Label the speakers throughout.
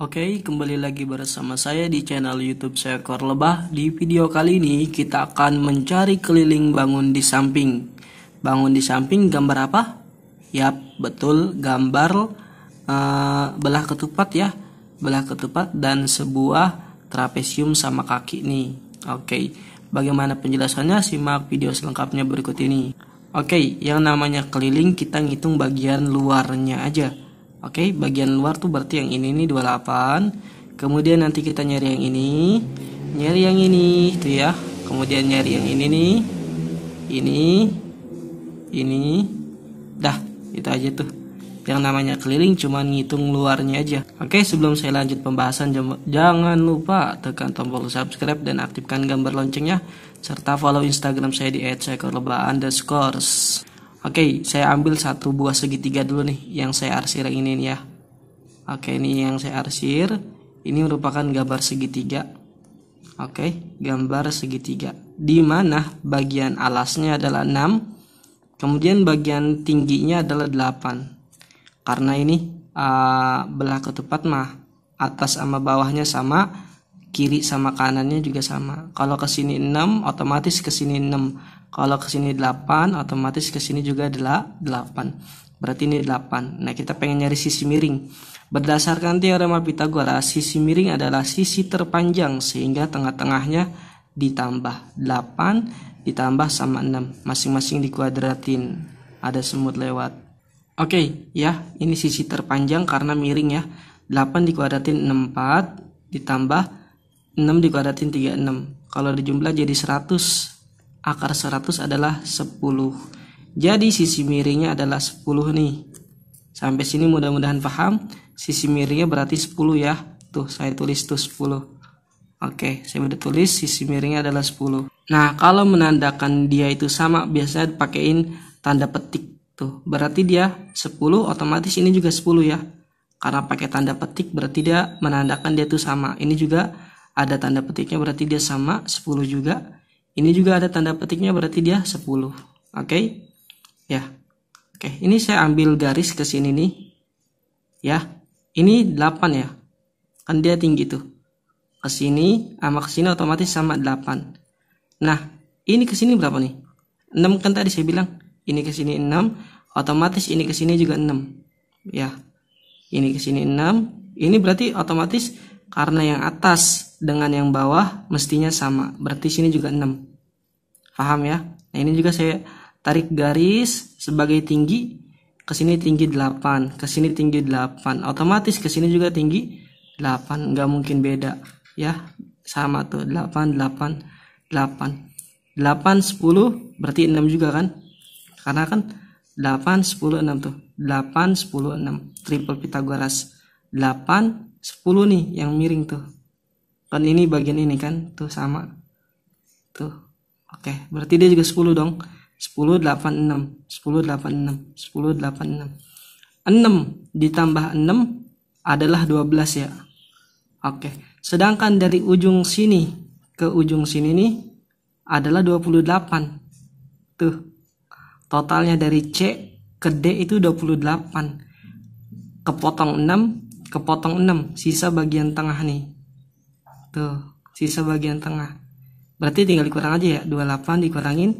Speaker 1: Oke, kembali lagi bersama saya di channel YouTube Seekor Lebah. Di video kali ini kita akan mencari keliling bangun di samping. Bangun di samping gambar apa? Yap, betul gambar uh, belah ketupat ya. Belah ketupat dan sebuah trapesium sama kaki nih. Oke. Bagaimana penjelasannya? Simak video selengkapnya berikut ini. Oke, yang namanya keliling kita ngitung bagian luarnya aja Oke, okay, bagian luar tuh berarti yang ini nih 28. Kemudian nanti kita nyari yang ini, nyari yang ini itu ya. Kemudian nyari yang ini nih. Ini ini dah, itu aja tuh. Yang namanya keliling cuman ngitung luarnya aja. Oke, okay, sebelum saya lanjut pembahasan jangan lupa tekan tombol subscribe dan aktifkan gambar loncengnya serta follow Instagram saya di @sekorleba_underscores. Oke, saya ambil satu buah segitiga dulu nih yang saya arsir yang ini nih ya. Oke, ini yang saya arsir. Ini merupakan gambar segitiga. Oke, gambar segitiga. Di mana bagian alasnya adalah 6, kemudian bagian tingginya adalah 8. Karena ini uh, belah ketupat mah atas sama bawahnya sama, kiri sama kanannya juga sama. Kalau ke sini 6, otomatis ke sini 6. Kalau ke sini 8, otomatis ke sini juga 8. Berarti ini 8. Nah, kita pengen nyari sisi miring. Berdasarkan teorema Pitagoras, sisi miring adalah sisi terpanjang sehingga tengah-tengahnya ditambah 8 ditambah sama 6. Masing-masing dikuadratin. Ada semut lewat. Oke, okay, ya, ini sisi terpanjang karena miring ya. 8 dikuadratin 64 ditambah 6 dikuadratin 36. Kalau dijumlah jadi 100. Akar 100 adalah 10. Jadi sisi miringnya adalah 10 nih. Sampai sini mudah-mudahan paham. Sisi miringnya berarti 10 ya. Tuh, saya tulis tuh 10. Oke, saya udah tulis sisi miringnya adalah 10. Nah, kalau menandakan dia itu sama, biasanya dipakein tanda petik. Tuh, berarti dia 10, otomatis ini juga 10 ya. Karena pakai tanda petik berarti dia menandakan dia itu sama. Ini juga ada tanda petiknya berarti dia sama 10 juga. Ini juga ada tanda petiknya berarti dia 10. Oke. Okay? Ya. Oke, okay. ini saya ambil garis ke sini nih. Ya. Ini 8 ya. Kan dia tinggi tuh. Ke sini sama ke sini otomatis sama 8. Nah, ini ke sini berapa nih? 6 kan tadi saya bilang. Ini ke sini 6, otomatis ini ke sini juga 6. Ya. Ini ke sini 6. Ini berarti otomatis karena yang atas dengan yang bawah mestinya sama. Berarti sini juga 6. Paham ya? Nah, ini juga saya tarik garis sebagai tinggi ke sini tinggi 8, ke sini tinggi 8. Otomatis ke sini juga tinggi 8, nggak mungkin beda ya. Sama tuh 8 8 8. 8 10 berarti 6 juga kan? Karena kan 8 10 6 tuh. 8 10 6 triple Pitagoras. 8 10 nih yang miring tuh kan ini bagian ini kan tuh sama tuh oke okay. berarti dia juga 10 dong 10 8 6 10 8 6 10 8 6 6 ditambah 6 adalah 12 ya oke okay. sedangkan dari ujung sini ke ujung sini nih adalah 28 tuh totalnya dari C ke D itu 28 kepotong 6 kepotong 6 sisa bagian tengah nih tuh sisa bagian tengah berarti tinggal dikurang aja ya 28 dikurangin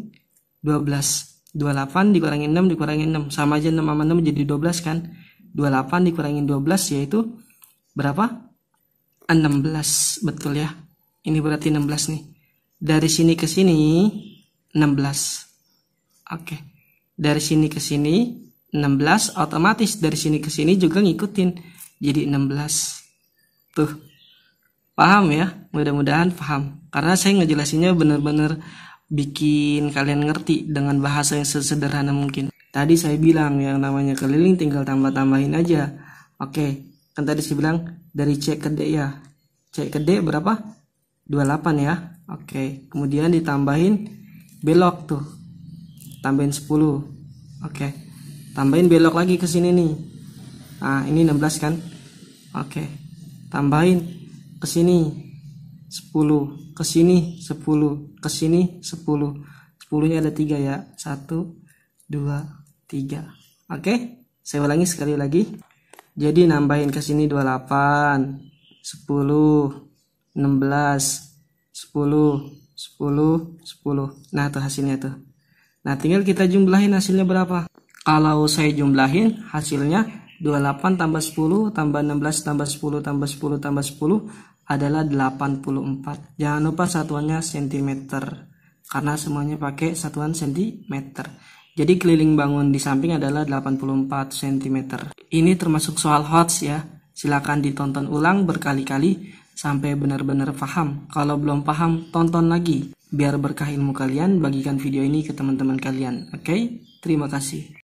Speaker 1: 12 28 dikurangin 6 dikurangin 6 sama aja 6 sama 6 jadi 12 kan 28 dikurangin 12 yaitu berapa 16 betul ya ini berarti 16 nih dari sini ke sini 16 oke dari sini ke sini 16 otomatis dari sini ke sini juga ngikutin jadi 16 tuh paham ya mudah-mudahan paham karena saya ngejelasinnya bener-bener bikin kalian ngerti dengan bahasa yang sesederhana mungkin tadi saya bilang yang namanya keliling tinggal tambah-tambahin aja oke kan tadi saya bilang dari C ke D ya C ke D berapa 28 ya oke kemudian ditambahin belok tuh tambahin 10 oke tambahin belok lagi ke sini nih Nah, ini 16 kan? Oke. Tambahin ke sini 10, ke sini 10, ke sini 10. 10-nya ada 3 ya. 1 2 3. Oke? Saya ulangi sekali lagi. Jadi nambahin ke sini 28, 10, 16, 10, 10, 10. Nah, tuh hasilnya tuh. Nah, tinggal kita jumlahin hasilnya berapa. Kalau saya jumlahin hasilnya 28 tambah 10 tambah 16 tambah 10 tambah 10 tambah 10 adalah 84. Jangan lupa satuannya cm karena semuanya pakai satuan cm. Jadi keliling bangun di samping adalah 84 cm. Ini termasuk soal HOTS ya. Silakan ditonton ulang berkali-kali sampai benar-benar paham. Kalau belum paham, tonton lagi. Biar berkah ilmu kalian, bagikan video ini ke teman-teman kalian. Oke, okay? terima kasih.